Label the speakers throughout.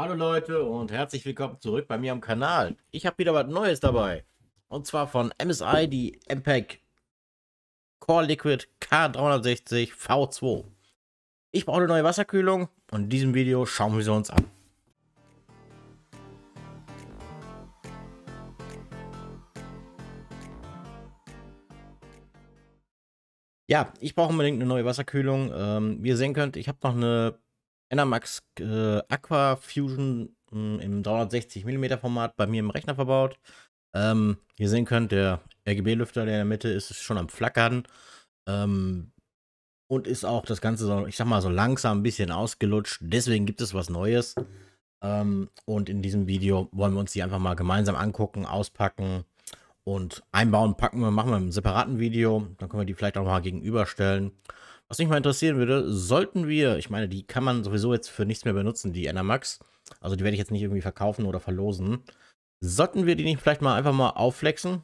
Speaker 1: Hallo Leute und herzlich willkommen zurück bei mir am Kanal. Ich habe wieder was Neues dabei. Und zwar von MSI die MPEG Core Liquid K360 V2. Ich brauche eine neue Wasserkühlung und in diesem Video schauen wir sie uns an. Ja, ich brauche unbedingt eine neue Wasserkühlung. Ähm, wie ihr sehen könnt, ich habe noch eine Enermax äh, Aqua Fusion mh, hm, im 360mm Format bei mir im Rechner verbaut. Ähm, ihr sehen könnt, der RGB-Lüfter, der in der Mitte ist, ist schon am Flackern. Ähm, und ist auch das Ganze so, ich sag mal, so langsam ein bisschen ausgelutscht. Deswegen gibt es was Neues. Ähm, und in diesem Video wollen wir uns die einfach mal gemeinsam angucken, auspacken und einbauen, packen wir, machen wir im separaten Video. Dann können wir die vielleicht auch mal gegenüberstellen. Was mich mal interessieren würde, sollten wir, ich meine, die kann man sowieso jetzt für nichts mehr benutzen, die Enermax. Also die werde ich jetzt nicht irgendwie verkaufen oder verlosen. Sollten wir die nicht vielleicht mal einfach mal aufflexen,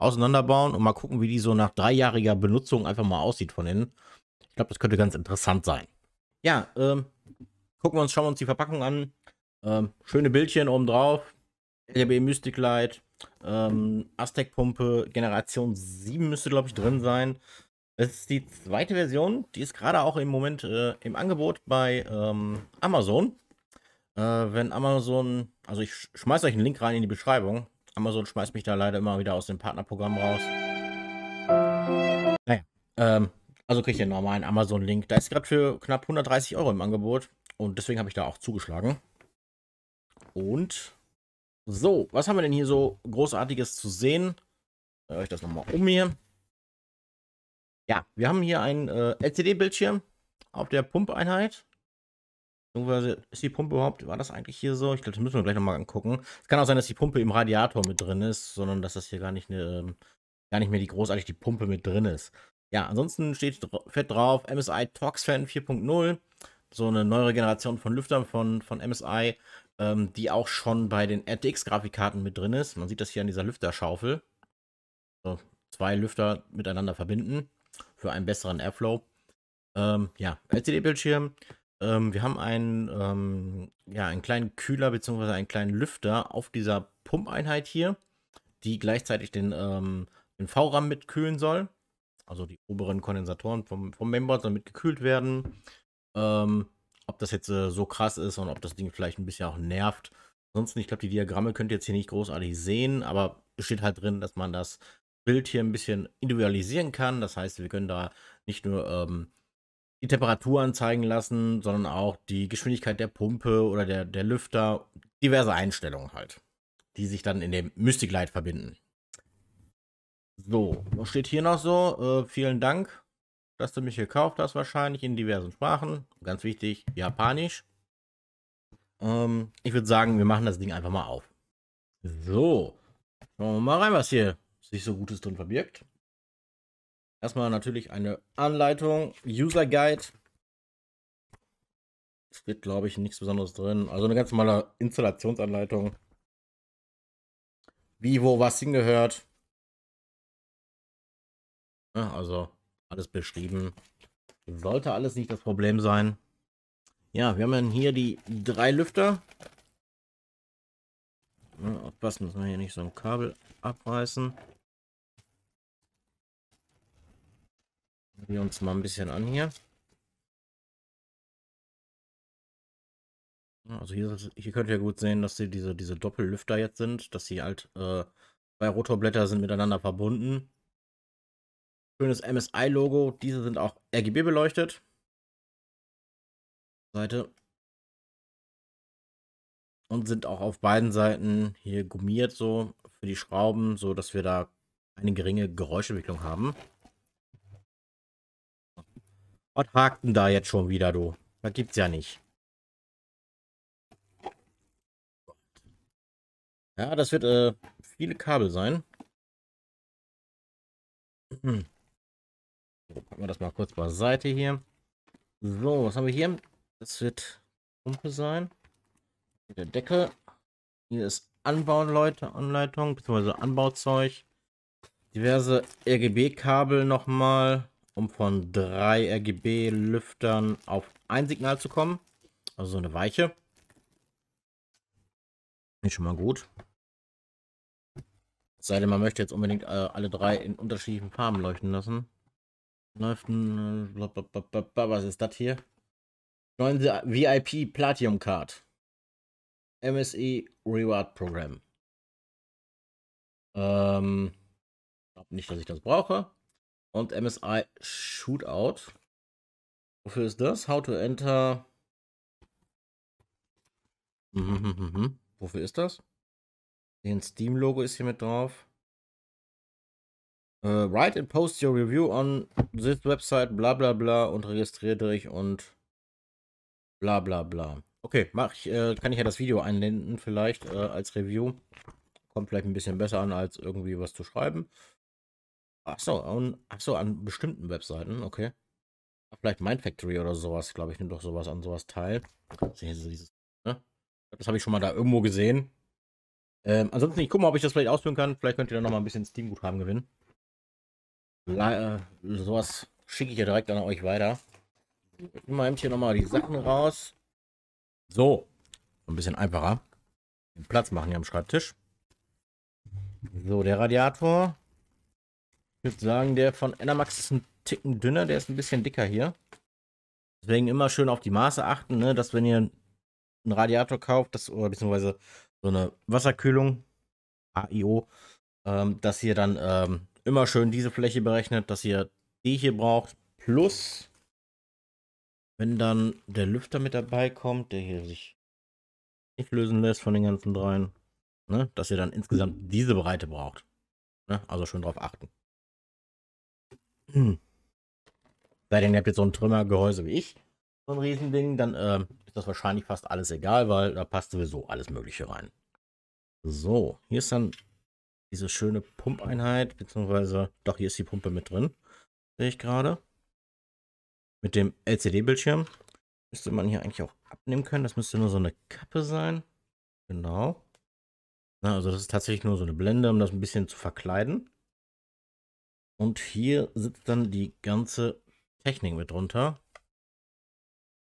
Speaker 1: auseinanderbauen und mal gucken, wie die so nach dreijähriger Benutzung einfach mal aussieht von innen. Ich glaube, das könnte ganz interessant sein. Ja, ähm, gucken wir uns, schauen wir uns die Verpackung an. Ähm, schöne Bildchen oben drauf. LB Mystic Light, ähm, Aztec Pumpe, Generation 7 müsste, glaube ich, drin sein. Es ist die zweite Version, die ist gerade auch im Moment äh, im Angebot bei ähm, Amazon. Äh, wenn Amazon, also ich schmeiße euch einen Link rein in die Beschreibung. Amazon schmeißt mich da leider immer wieder aus dem Partnerprogramm raus. Naja, ähm, also kriegt ihr einen normalen Amazon-Link. Da ist gerade für knapp 130 Euro im Angebot und deswegen habe ich da auch zugeschlagen. Und so, was haben wir denn hier so großartiges zu sehen? Äh, ich das nochmal um hier. Ja, wir haben hier einen äh, LCD-Bildschirm auf der Pumpeinheit. Beziehungsweise ist die Pumpe überhaupt, war das eigentlich hier so? Ich glaube, das müssen wir gleich nochmal angucken. Es kann auch sein, dass die Pumpe im Radiator mit drin ist, sondern dass das hier gar nicht, eine, ähm, gar nicht mehr die großartig die Pumpe mit drin ist. Ja, ansonsten steht fett drauf MSI Toxfan 4.0, so eine neuere Generation von Lüftern von, von MSI, ähm, die auch schon bei den RTX-Grafikkarten mit drin ist. Man sieht das hier an dieser Lüfterschaufel. So, zwei Lüfter miteinander verbinden für einen besseren Airflow. Ähm, ja, LCD-Bildschirm. Ähm, wir haben einen, ähm, ja, einen kleinen Kühler bzw. einen kleinen Lüfter auf dieser Pumpeinheit hier, die gleichzeitig den, ähm, den V-RAM mitkühlen soll. Also die oberen Kondensatoren vom, vom Mainboard sollen mitgekühlt werden. Ähm, ob das jetzt äh, so krass ist und ob das Ding vielleicht ein bisschen auch nervt. Ansonsten, ich glaube, die Diagramme könnt ihr jetzt hier nicht großartig sehen, aber steht halt drin, dass man das Bild hier ein bisschen individualisieren kann. Das heißt, wir können da nicht nur ähm, die Temperatur anzeigen lassen, sondern auch die Geschwindigkeit der Pumpe oder der, der Lüfter. Diverse Einstellungen halt, die sich dann in dem Mystic Light verbinden. So, was steht hier noch so? Äh, vielen Dank, dass du mich gekauft hast, wahrscheinlich in diversen Sprachen. Ganz wichtig, Japanisch. Ähm, ich würde sagen, wir machen das Ding einfach mal auf. So, schauen wir mal rein, was hier sich so Gutes drin verbirgt. Erstmal natürlich eine Anleitung, User Guide. Es wird, glaube ich, nichts Besonderes drin. Also eine ganz normale Installationsanleitung. Wie, wo, was hingehört. Ja, also alles beschrieben. Sollte alles nicht das Problem sein. Ja, wir haben hier die drei Lüfter. Ja, aufpassen, dass wir hier nicht so ein Kabel abreißen. wir uns mal ein bisschen an hier. Also hier, hier könnt ihr gut sehen, dass sie diese, diese Doppellüfter jetzt sind, dass sie halt äh, zwei Rotorblätter sind miteinander verbunden. Schönes MSI-Logo, diese sind auch RGB beleuchtet. Seite. Und sind auch auf beiden Seiten hier gummiert so für die Schrauben, so dass wir da eine geringe Geräuschentwicklung haben. Was hakt denn da jetzt schon wieder, du? Das gibt's ja nicht. Ja, das wird äh, viele Kabel sein. Hm. So, packen wir das mal kurz beiseite hier. So, was haben wir hier? Das wird Pumpe sein. Der Deckel. Hier ist Anbauen, Leute, Anleitung, beziehungsweise Anbauzeug. Diverse RGB-Kabel nochmal um von drei RGB-Lüftern auf ein Signal zu kommen. Also so eine Weiche. Nicht schon mal gut. Sei denn, man möchte jetzt unbedingt äh, alle drei in unterschiedlichen Farben leuchten lassen. Läuft ein... Äh, was ist das hier? 9 VIP Platinum Card. MSE Reward Program. Ähm, glaube nicht, dass ich das brauche und MSI Shootout. Wofür ist das? How to enter. Mhm, mhm, mhm. Wofür ist das? Den Steam-Logo ist hier mit drauf. Uh, write and post your review on this website, bla bla bla, und registriere dich und bla bla bla. Okay, mach ich, äh, kann ich ja das Video einlenden vielleicht äh, als Review. Kommt vielleicht ein bisschen besser an, als irgendwie was zu schreiben. Ach so, an, ach so, an bestimmten Webseiten, okay. Vielleicht Mindfactory oder sowas, glaube ich, nimmt doch sowas an sowas teil. Das ne? habe ich schon mal da irgendwo gesehen. Ähm, ansonsten, ich gucke mal, ob ich das vielleicht ausführen kann. Vielleicht könnt ihr dann noch mal ein bisschen Steam-Guthaben gewinnen. La äh, sowas schicke ich ja direkt an euch weiter. Ich nehme eben hier nochmal die Sachen raus. So, ein bisschen einfacher. Den Platz machen hier am Schreibtisch. So, der Radiator. Ich würde sagen, der von Enermax ist ein Ticken dünner, der ist ein bisschen dicker hier. Deswegen immer schön auf die Maße achten, ne? dass wenn ihr einen Radiator kauft, das, oder beziehungsweise so eine Wasserkühlung, AIO, ähm, dass ihr dann ähm, immer schön diese Fläche berechnet, dass ihr die hier braucht, plus wenn dann der Lüfter mit dabei kommt, der hier sich nicht lösen lässt von den ganzen dreien, ne? dass ihr dann insgesamt diese Breite braucht. Ne? Also schön drauf achten. Hm. Sei denn, ihr habt jetzt so ein Trümmergehäuse wie ich, so ein Riesending, dann äh, ist das wahrscheinlich fast alles egal, weil da passt sowieso alles Mögliche rein. So, hier ist dann diese schöne Pumpeinheit, beziehungsweise, doch, hier ist die Pumpe mit drin, sehe ich gerade. Mit dem LCD-Bildschirm müsste man hier eigentlich auch abnehmen können. Das müsste nur so eine Kappe sein. Genau. Na, also das ist tatsächlich nur so eine Blende, um das ein bisschen zu verkleiden. Und hier sitzt dann die ganze Technik mit drunter.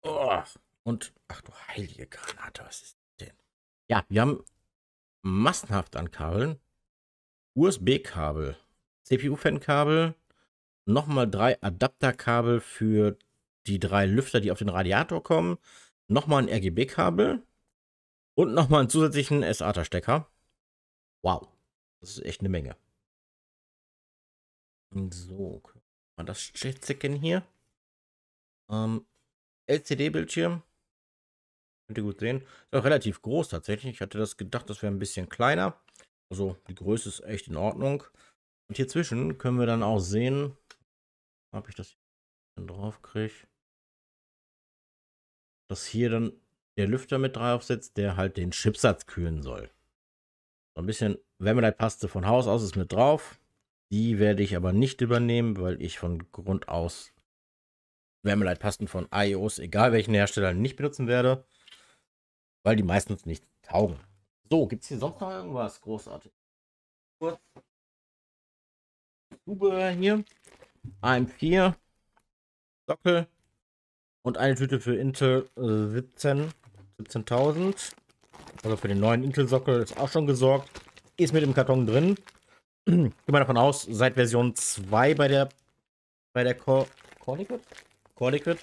Speaker 1: Oh, und, ach du heilige Granate, was ist denn? Ja, wir haben massenhaft an Kabeln. USB-Kabel, CPU-Fan-Kabel, nochmal drei Adapterkabel für die drei Lüfter, die auf den Radiator kommen, nochmal ein RGB-Kabel und nochmal einen zusätzlichen SATA-Stecker. Wow, das ist echt eine Menge. So, mal das checken hier. Ähm, LCD-Bildschirm. Könnt ihr gut sehen. Ist auch relativ groß tatsächlich. Ich hatte das gedacht, das wäre ein bisschen kleiner. Also die Größe ist echt in Ordnung. Und hier zwischen können wir dann auch sehen, ob ich das drauf kriege, dass hier dann der Lüfter mit drauf sitzt, der halt den Chipsatz kühlen soll. So ein bisschen Vermelite-Paste von Haus aus ist mit drauf. Die werde ich aber nicht übernehmen, weil ich von Grund aus Wärmeleitpasten von IOS, egal welchen Hersteller, nicht benutzen werde, weil die meistens nicht taugen. So, gibt es hier sonst noch irgendwas großartig? Kurz. Tube hier, AM4, Sockel und eine Tüte für Intel 17, äh, 17.000. Also für den neuen Intel-Sockel ist auch schon gesorgt. Ist mit dem Karton drin gehe mal davon aus, seit Version 2 bei der bei der Core, Liquid?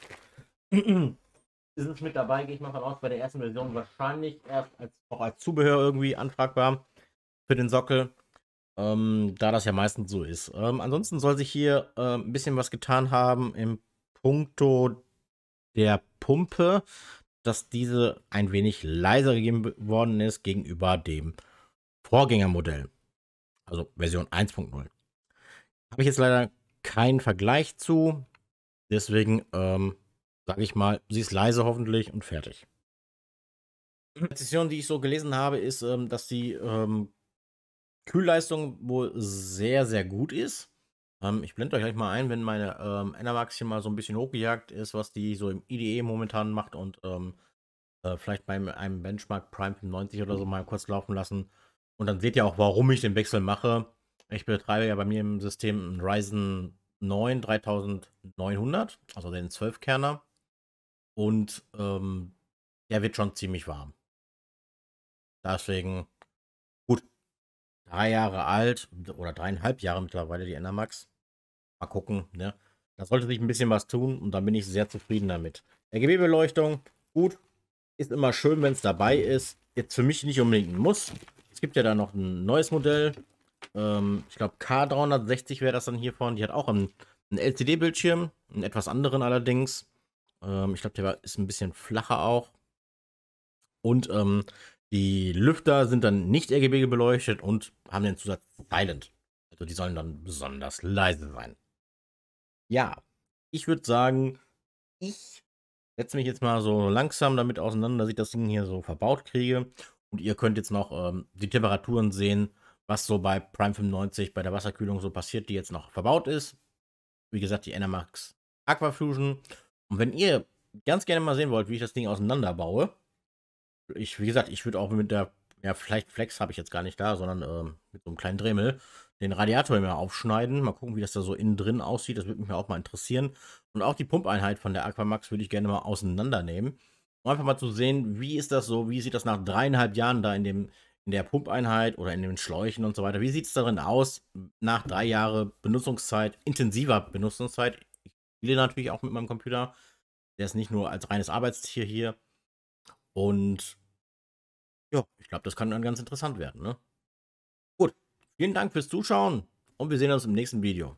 Speaker 1: ist es mit dabei, gehe ich mal von aus, bei der ersten Version wahrscheinlich erst als, auch als Zubehör irgendwie anfragbar für den Sockel, ähm, da das ja meistens so ist. Ähm, ansonsten soll sich hier äh, ein bisschen was getan haben im Punkto der Pumpe, dass diese ein wenig leiser gegeben worden ist gegenüber dem Vorgängermodell. Also Version 1.0. Habe ich jetzt leider keinen Vergleich zu. Deswegen ähm, sage ich mal, sie ist leise hoffentlich und fertig. Die Petition, die ich so gelesen habe, ist, ähm, dass die ähm, Kühlleistung wohl sehr, sehr gut ist. Ähm, ich blende euch gleich mal ein, wenn meine ähm, Enermax hier mal so ein bisschen hochgejagt ist, was die so im IDE momentan macht und ähm, äh, vielleicht bei einem Benchmark Prime 95 oder so mal kurz laufen lassen. Und dann seht ihr auch, warum ich den Wechsel mache. Ich betreibe ja bei mir im System einen Ryzen 9 3900, also den 12-Kerner. Und ähm, der wird schon ziemlich warm. Deswegen, gut, drei Jahre alt oder dreieinhalb Jahre mittlerweile, die Endermax. Mal gucken, ne? Da sollte sich ein bisschen was tun und dann bin ich sehr zufrieden damit. RGB-Beleuchtung, gut, ist immer schön, wenn es dabei ist. Jetzt für mich nicht unbedingt ein Muss, es gibt ja da noch ein neues Modell. Ähm, ich glaube, K360 wäre das dann hiervon. Die hat auch einen, einen LCD-Bildschirm, einen etwas anderen allerdings. Ähm, ich glaube, der war, ist ein bisschen flacher auch. Und ähm, die Lüfter sind dann nicht RGB beleuchtet und haben den Zusatz Silent. Also die sollen dann besonders leise sein. Ja, ich würde sagen, ich setze mich jetzt mal so langsam damit auseinander, dass ich das Ding hier so verbaut kriege und ihr könnt jetzt noch ähm, die Temperaturen sehen, was so bei Prime 95 bei der Wasserkühlung so passiert, die jetzt noch verbaut ist. Wie gesagt, die Enermax Aquafusion. Und wenn ihr ganz gerne mal sehen wollt, wie ich das Ding auseinanderbaue, ich, wie gesagt, ich würde auch mit der, ja, vielleicht Flex habe ich jetzt gar nicht da, sondern ähm, mit so einem kleinen Dremel den Radiator immer aufschneiden. Mal gucken, wie das da so innen drin aussieht. Das würde mich auch mal interessieren. Und auch die Pumpeinheit von der Aquamax würde ich gerne mal auseinandernehmen um einfach mal zu sehen, wie ist das so, wie sieht das nach dreieinhalb Jahren da in dem in der Pumpeinheit oder in den Schläuchen und so weiter. Wie sieht es darin aus, nach drei Jahren Benutzungszeit, intensiver Benutzungszeit? Ich spiele natürlich auch mit meinem Computer. Der ist nicht nur als reines Arbeitstier hier. Und ja, ich glaube, das kann dann ganz interessant werden. Ne? Gut, vielen Dank fürs Zuschauen und wir sehen uns im nächsten Video.